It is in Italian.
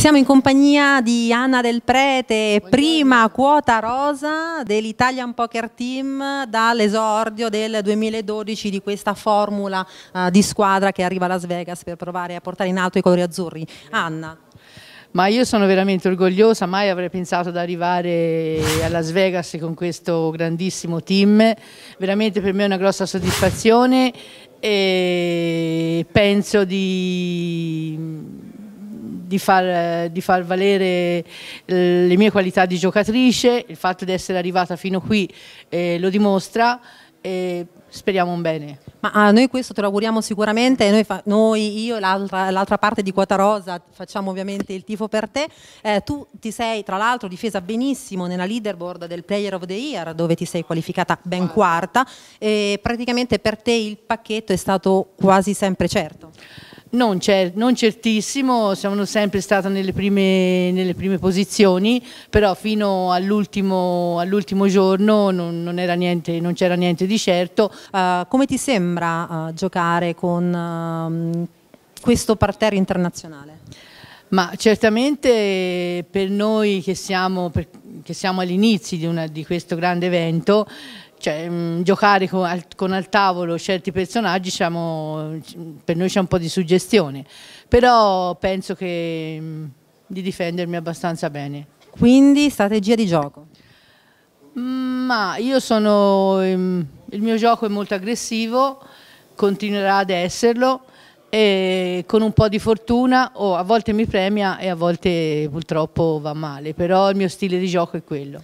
Siamo in compagnia di Anna Del Prete, prima quota rosa dell'Italian Poker Team dall'esordio del 2012 di questa formula uh, di squadra che arriva a Las Vegas per provare a portare in alto i colori azzurri. Anna. Ma io sono veramente orgogliosa, mai avrei pensato ad arrivare a Las Vegas con questo grandissimo team, veramente per me è una grossa soddisfazione e penso di di far, di far valere eh, le mie qualità di giocatrice, il fatto di essere arrivata fino qui eh, lo dimostra e speriamo un bene. Ma a ah, noi questo te lo auguriamo sicuramente, noi, noi io e l'altra, parte di Quota Rosa facciamo ovviamente il tifo per te, eh, tu ti sei tra l'altro difesa benissimo nella leaderboard del Player of the Year dove ti sei qualificata ben quarta e praticamente per te il pacchetto è stato quasi sempre certo. Non, cer non, certissimo, sono sempre stata nelle prime, nelle prime posizioni, però fino all'ultimo, all giorno non, non c'era niente, niente di certo. Uh, come ti sembra uh, giocare con uh, questo parterre internazionale? Ma certamente per noi che siamo, siamo all'inizio di, di questo grande evento cioè, mh, mm, giocare con al, con al, tavolo certi personaggi diciamo, per noi c'è un po' di suggestione, però penso che, mh, mm, di difendermi abbastanza bene. Quindi strategia di gioco? Mm, ma io sono, il mio gioco è molto aggressivo, continuerà ad esserlo e con un po' di fortuna oh, a volte mi premia e a volte purtroppo va male, però il mio stile di gioco è quello.